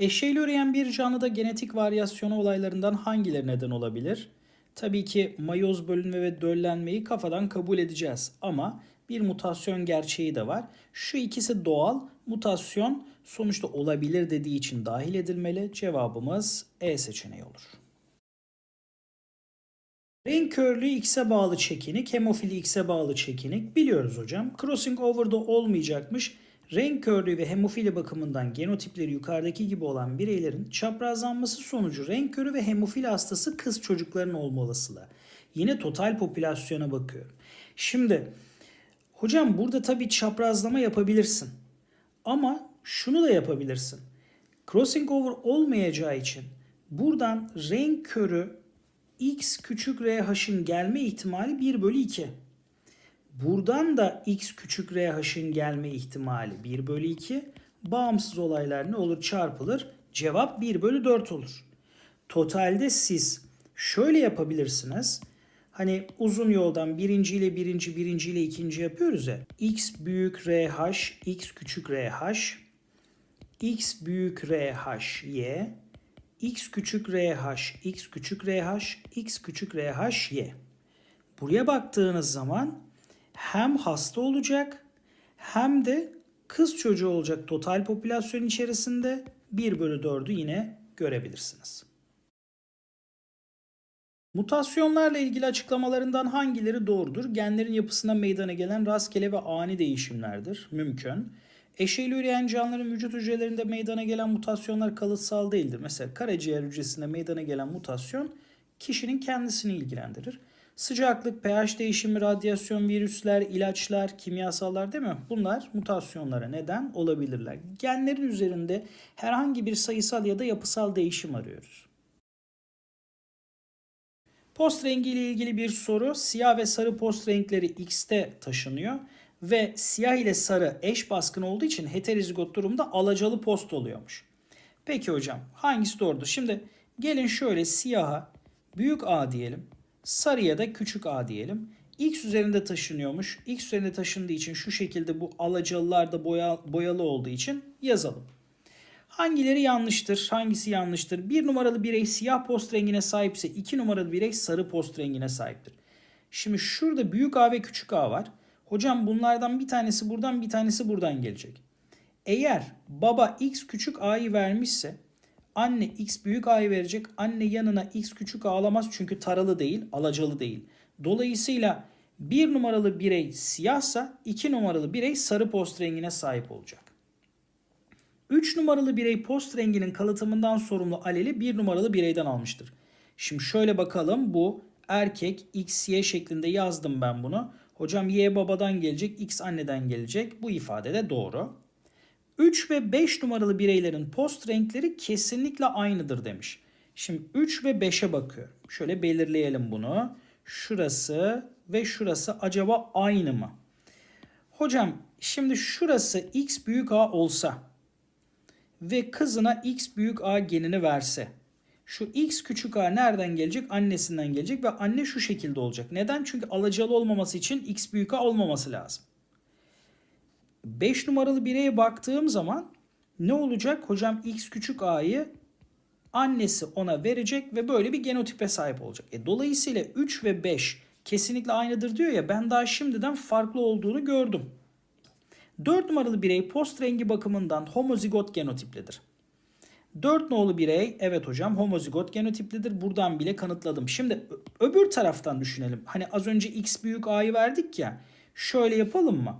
Eşeğil üreyen bir canlıda genetik varyasyonu olaylarından hangileri neden olabilir? Tabii ki mayoz bölünme ve döllenmeyi kafadan kabul edeceğiz ama bir mutasyon gerçeği de var. Şu ikisi doğal, mutasyon sonuçta olabilir dediği için dahil edilmeli. Cevabımız E seçeneği olur. Renk körlüğü X'e bağlı çekinik, hemofili X'e bağlı çekinik. Biliyoruz hocam. Crossing over'da olmayacakmış. Renk körlüğü ve hemofili bakımından genotipleri yukarıdaki gibi olan bireylerin çaprazlanması sonucu renk körü ve hemofili hastası kız çocukların olma olasılığı. Yine total popülasyona bakıyorum. Şimdi hocam burada tabii çaprazlama yapabilirsin. Ama şunu da yapabilirsin. Crossing over olmayacağı için buradan renk körü x küçük rh'in gelme ihtimali 1 bölü 2. Buradan da x küçük r rh'in gelme ihtimali 1 bölü 2. Bağımsız olaylar ne olur çarpılır. Cevap 1 bölü 4 olur. Totalde siz şöyle yapabilirsiniz. Hani uzun yoldan birinci ile birinci, birinci ile ikinci yapıyoruz ya. X büyük r RH, X küçük r RH, X büyük r RH, Y, X küçük r RH, X küçük r RH, X küçük r RH, Y. Buraya baktığınız zaman hem hasta olacak hem de kız çocuğu olacak total popülasyon içerisinde 1 bölü 4'ü yine görebilirsiniz. Mutasyonlarla ilgili açıklamalarından hangileri doğrudur? Genlerin yapısına meydana gelen rastgele ve ani değişimlerdir. Mümkün. Eşeğli üreyen canlıların vücut hücrelerinde meydana gelen mutasyonlar kalıtsal değildir. Mesela karaciğer hücresinde meydana gelen mutasyon kişinin kendisini ilgilendirir. Sıcaklık, pH değişimi, radyasyon, virüsler, ilaçlar, kimyasallar değil mi? Bunlar mutasyonlara neden olabilirler. Genlerin üzerinde herhangi bir sayısal ya da yapısal değişim arıyoruz. Post rengi ile ilgili bir soru. Siyah ve sarı post renkleri X'te taşınıyor ve siyah ile sarı eş baskın olduğu için heterozigot durumda alacalı post oluyormuş. Peki hocam hangisi doğrudur? Şimdi gelin şöyle siyaha büyük A diyelim. Sarıya da küçük a diyelim. X üzerinde taşınıyormuş. X üzerinde taşındığı için şu şekilde bu alacalılar da boya, boyalı olduğu için yazalım. Hangileri yanlıştır? Hangisi yanlıştır? Bir numaralı birey siyah post rengine sahipse iki numaralı birey sarı post rengine sahiptir. Şimdi şurada büyük A ve küçük A var. Hocam bunlardan bir tanesi buradan bir tanesi buradan gelecek. Eğer baba X küçük A'yı vermişse Anne x büyük a'yı verecek. Anne yanına x küçük a alamaz çünkü taralı değil, alacalı değil. Dolayısıyla bir numaralı birey siyahsa iki numaralı birey sarı post rengine sahip olacak. 3 numaralı birey post renginin kalıtımından sorumlu aleli bir numaralı bireyden almıştır. Şimdi şöyle bakalım bu erkek XY şeklinde yazdım ben bunu. Hocam Y babadan gelecek, X anneden gelecek. Bu ifade de doğru. 3 ve 5 numaralı bireylerin post renkleri kesinlikle aynıdır demiş. Şimdi 3 ve 5'e bakıyorum. Şöyle belirleyelim bunu. Şurası ve şurası acaba aynı mı? Hocam şimdi şurası x büyük a olsa ve kızına x büyük a genini verse. Şu x küçük a nereden gelecek? Annesinden gelecek ve anne şu şekilde olacak. Neden? Çünkü alacalı olmaması için x büyük a olmaması lazım. 5 numaralı bireye baktığım zaman ne olacak? Hocam x küçük a'yı annesi ona verecek ve böyle bir genotipe sahip olacak. E, dolayısıyla 3 ve 5 kesinlikle aynıdır diyor ya ben daha şimdiden farklı olduğunu gördüm. 4 numaralı birey post rengi bakımından homozigot genotiplidir. 4 nolu birey evet hocam homozigot genotiplidir. Buradan bile kanıtladım. Şimdi öbür taraftan düşünelim. Hani az önce x büyük a'yı verdik ya. Şöyle yapalım mı?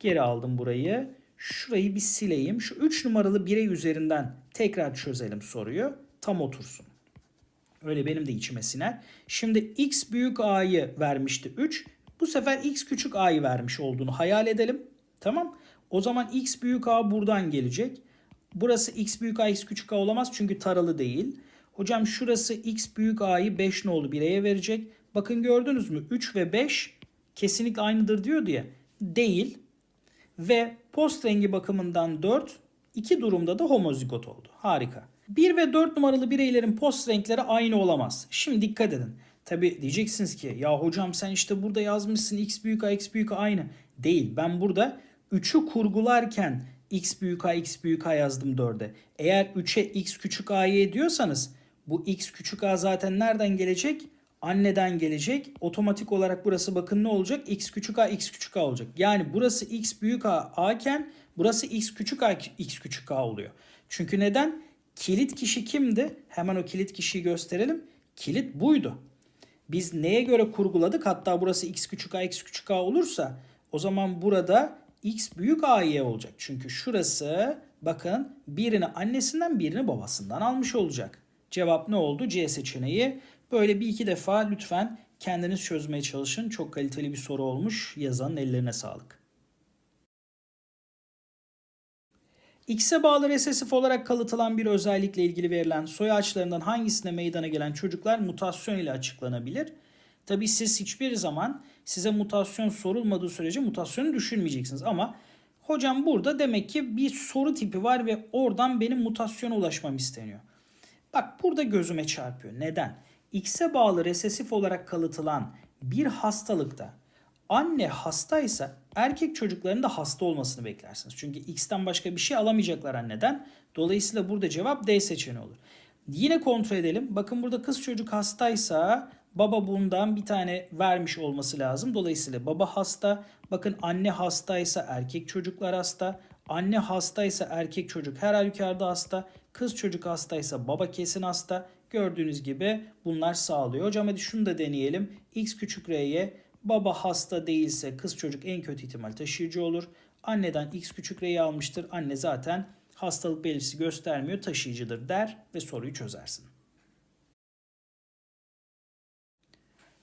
Geri aldım burayı. Şurayı bir sileyim. Şu 3 numaralı birey üzerinden tekrar çözelim soruyu. Tam otursun. Öyle benim de içime siner. Şimdi x büyük a'yı vermişti 3. Bu sefer x küçük a'yı vermiş olduğunu hayal edelim. Tamam. O zaman x büyük a buradan gelecek. Burası x büyük a x küçük a olamaz çünkü taralı değil. Hocam şurası x büyük a'yı 5 nolu bireye verecek. Bakın gördünüz mü 3 ve 5 kesinlikle aynıdır diyor diye. Değil ve post rengi bakımından 4, iki durumda da homozigot oldu. Harika. 1 ve 4 numaralı bireylerin post renkleri aynı olamaz. Şimdi dikkat edin. Tabi diyeceksiniz ki ya hocam sen işte burada yazmışsın x büyük a x büyük a aynı. Değil ben burada 3'ü kurgularken x büyük a x büyük a yazdım 4'e. Eğer 3'e x küçük a'yı ediyorsanız bu x küçük a zaten nereden gelecek? anneden gelecek. Otomatik olarak burası bakın ne olacak? x küçük a x küçük a olacak. Yani burası x büyük a aken burası x küçük a x küçük a oluyor. Çünkü neden? Kilit kişi kimdi? Hemen o kilit kişiyi gösterelim. Kilit buydu. Biz neye göre kurguladık? Hatta burası x küçük a x küçük a olursa o zaman burada x büyük a y olacak. Çünkü şurası bakın birini annesinden birini babasından almış olacak. Cevap ne oldu? C seçeneği Böyle bir iki defa lütfen kendiniz çözmeye çalışın. Çok kaliteli bir soru olmuş. Yazanın ellerine sağlık. X'e bağlı resesif olarak kalıtılan bir özellikle ilgili verilen soy ağaçlarından hangisine meydana gelen çocuklar mutasyon ile açıklanabilir? Tabii siz hiçbir zaman size mutasyon sorulmadığı sürece mutasyonu düşünmeyeceksiniz ama hocam burada demek ki bir soru tipi var ve oradan benim mutasyona ulaşmam isteniyor. Bak burada gözüme çarpıyor. Neden? X'e bağlı resesif olarak kalıtılan bir hastalıkta anne hastaysa erkek çocukların da hasta olmasını beklersiniz. Çünkü X'ten başka bir şey alamayacaklar anneden. Dolayısıyla burada cevap D seçeneği olur. Yine kontrol edelim. Bakın burada kız çocuk hastaysa baba bundan bir tane vermiş olması lazım. Dolayısıyla baba hasta. Bakın anne hastaysa erkek çocuklar hasta. Anne hastaysa erkek çocuk her halükarda hasta. Kız çocuk hastaysa baba kesin hasta. Gördüğünüz gibi bunlar sağlıyor. Hocam hadi şunu da deneyelim. X küçük R'ye baba hasta değilse kız çocuk en kötü ihtimal taşıyıcı olur. Anneden X küçük R'yi almıştır. Anne zaten hastalık belirtisi göstermiyor taşıyıcıdır der ve soruyu çözersin.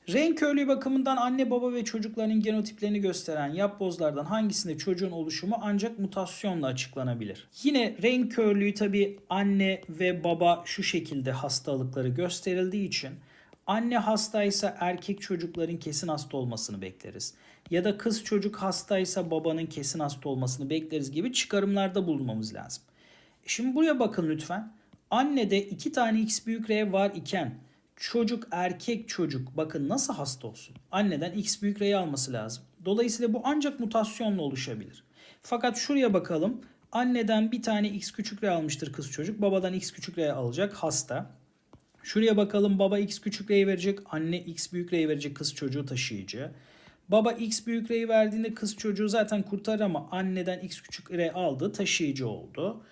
Renk körlüğü bakımından anne baba ve çocukların genotiplerini gösteren yapbozlardan hangisinde çocuğun oluşumu ancak mutasyonla açıklanabilir. Yine renk körlüğü tabi anne ve baba şu şekilde hastalıkları gösterildiği için anne hastaysa erkek çocukların kesin hasta olmasını bekleriz. Ya da kız çocuk hastaysa babanın kesin hasta olmasını bekleriz gibi çıkarımlarda bulunmamız lazım. E şimdi buraya bakın lütfen. Annede iki tane X büyük R var iken çocuk erkek çocuk bakın nasıl hasta olsun. Anneden X büyük R'yi alması lazım. Dolayısıyla bu ancak mutasyonla oluşabilir. Fakat şuraya bakalım. Anneden bir tane X küçük R almıştır kız çocuk. Babadan X küçük R alacak hasta. Şuraya bakalım baba X küçük R'yi verecek. Anne X büyük R'yi verecek kız çocuğu taşıyıcı. Baba X büyük R'yi verdiğinde kız çocuğu zaten kurtar ama anneden X küçük R aldı taşıyıcı oldu.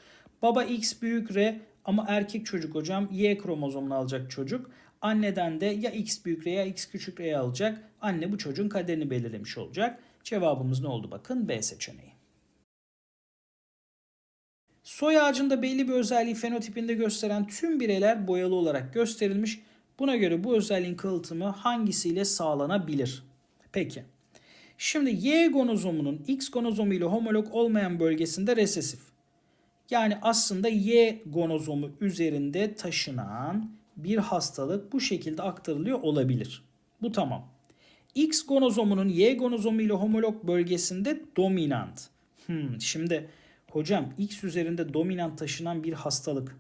Baba X büyük R ama erkek çocuk hocam Y kromozomunu alacak çocuk. Anneden de ya x büyük r ya x küçük r alacak. Anne bu çocuğun kaderini belirlemiş olacak. Cevabımız ne oldu bakın B seçeneği. Soy ağacında belli bir özelliği fenotipinde gösteren tüm bireyler boyalı olarak gösterilmiş. Buna göre bu özelliğin kılıtımı hangisiyle sağlanabilir? Peki. Şimdi Y gonozomunun X gonozomu ile homolog olmayan bölgesinde resesif. Yani aslında Y gonozomu üzerinde taşınan bir hastalık bu şekilde aktarılıyor olabilir. Bu tamam. X gonozomunun Y gonozomu ile homolog bölgesinde dominant. Hmm, şimdi hocam X üzerinde dominant taşınan bir hastalık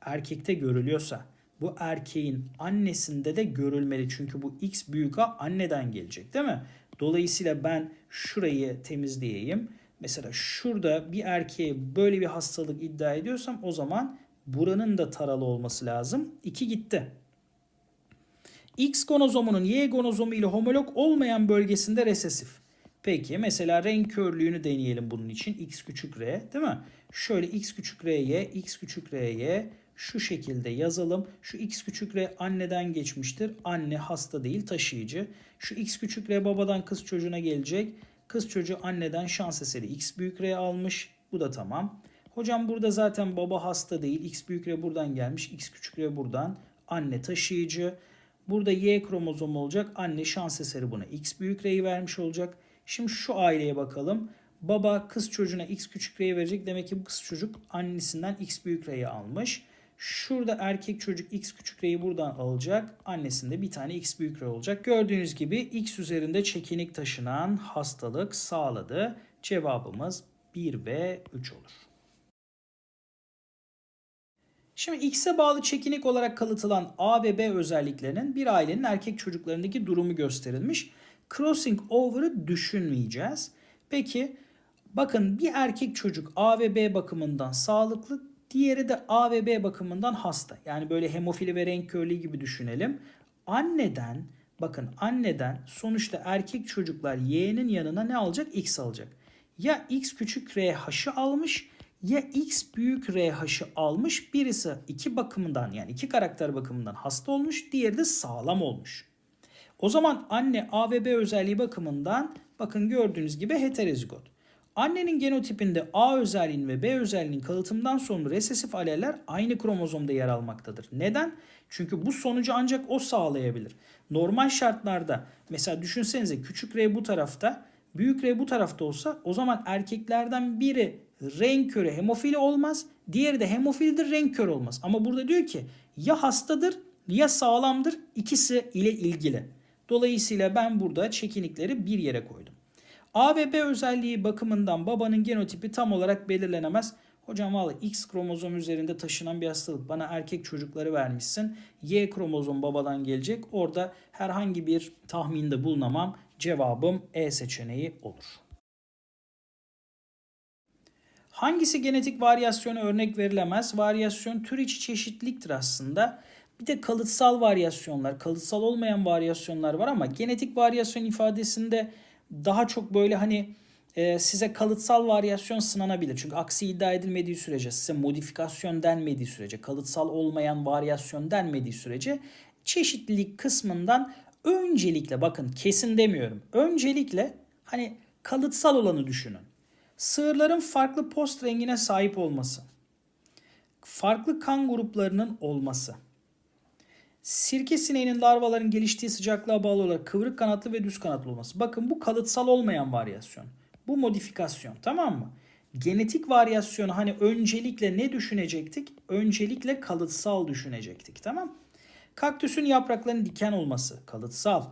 erkekte görülüyorsa bu erkeğin annesinde de görülmeli. Çünkü bu X büyük A anneden gelecek değil mi? Dolayısıyla ben şurayı temizleyeyim. Mesela şurada bir erkeğe böyle bir hastalık iddia ediyorsam o zaman Buranın da taralı olması lazım. 2 gitti. X gonozomunun Y gonozomu ile homolog olmayan bölgesinde resesif. Peki mesela renk körlüğünü deneyelim bunun için. X küçük R değil mi? Şöyle X küçük R'ye, X küçük R'ye şu şekilde yazalım. Şu X küçük R anneden geçmiştir. Anne hasta değil taşıyıcı. Şu X küçük R babadan kız çocuğuna gelecek. Kız çocuğu anneden şans eseri X büyük R almış. Bu da tamam. Hocam burada zaten baba hasta değil. X büyük R buradan gelmiş. X küçük R buradan. Anne taşıyıcı. Burada Y kromozom olacak. Anne şans eseri buna X büyük R'yi vermiş olacak. Şimdi şu aileye bakalım. Baba kız çocuğuna X küçük R'yi verecek. Demek ki bu kız çocuk annesinden X büyük R'yi almış. Şurada erkek çocuk X küçük R'yi buradan alacak. Annesinde bir tane X büyük R olacak. Gördüğünüz gibi X üzerinde çekinik taşınan hastalık sağladı. Cevabımız 1 ve 3 olur. Şimdi X'e bağlı çekinik olarak kalıtılan A ve B özelliklerinin bir ailenin erkek çocuklarındaki durumu gösterilmiş. Crossing over'ı düşünmeyeceğiz. Peki bakın bir erkek çocuk A ve B bakımından sağlıklı, diğeri de A ve B bakımından hasta. Yani böyle hemofili ve renk körlüğü gibi düşünelim. Anneden bakın anneden sonuçta erkek çocuklar Y'nin yanına ne alacak? X alacak. Ya X küçük R haşı almış ya x büyük RH'ı almış birisi iki bakımından yani iki karakter bakımından hasta olmuş diğeri de sağlam olmuş. O zaman anne A ve B özelliği bakımından bakın gördüğünüz gibi heterozigot. Annenin genotipinde A özelliğin ve B özelliğinin kalıtımdan sonra resesif aleller aynı kromozomda yer almaktadır. Neden? Çünkü bu sonucu ancak o sağlayabilir. Normal şartlarda mesela düşünsenize küçük R bu tarafta, büyük R bu tarafta olsa o zaman erkeklerden biri renk körü hemofili olmaz. Diğeri de hemofildir renk kör olmaz. Ama burada diyor ki ya hastadır ya sağlamdır ikisi ile ilgili. Dolayısıyla ben burada çekinikleri bir yere koydum. A ve B özelliği bakımından babanın genotipi tam olarak belirlenemez. Hocam valla X kromozom üzerinde taşınan bir hastalık bana erkek çocukları vermişsin. Y kromozom babadan gelecek. Orada herhangi bir tahminde bulunamam. Cevabım E seçeneği olur. Hangisi genetik varyasyona örnek verilemez? Varyasyon tür içi çeşitliktir aslında. Bir de kalıtsal varyasyonlar, kalıtsal olmayan varyasyonlar var ama genetik varyasyon ifadesinde daha çok böyle hani e, size kalıtsal varyasyon sınanabilir. Çünkü aksi iddia edilmediği sürece, size modifikasyon denmediği sürece, kalıtsal olmayan varyasyon denmediği sürece çeşitlilik kısmından öncelikle bakın kesin demiyorum. Öncelikle hani kalıtsal olanı düşünün. Sığırların farklı post rengine sahip olması. Farklı kan gruplarının olması. Sirke sineğinin larvaların geliştiği sıcaklığa bağlı olarak kıvrık kanatlı ve düz kanatlı olması. Bakın bu kalıtsal olmayan varyasyon. Bu modifikasyon tamam mı? Genetik varyasyonu hani öncelikle ne düşünecektik? Öncelikle kalıtsal düşünecektik tamam Kaktüsün yapraklarının diken olması kalıtsal.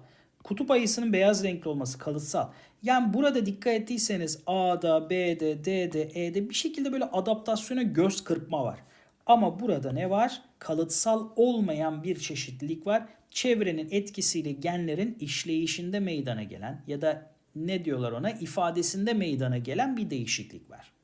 Kutup ayısının beyaz renkli olması kalıtsal. Yani burada dikkat ettiyseniz A'da, B'de, D'de, E'de bir şekilde böyle adaptasyona göz kırpma var. Ama burada ne var? Kalıtsal olmayan bir çeşitlilik var. Çevrenin etkisiyle genlerin işleyişinde meydana gelen ya da ne diyorlar ona ifadesinde meydana gelen bir değişiklik var.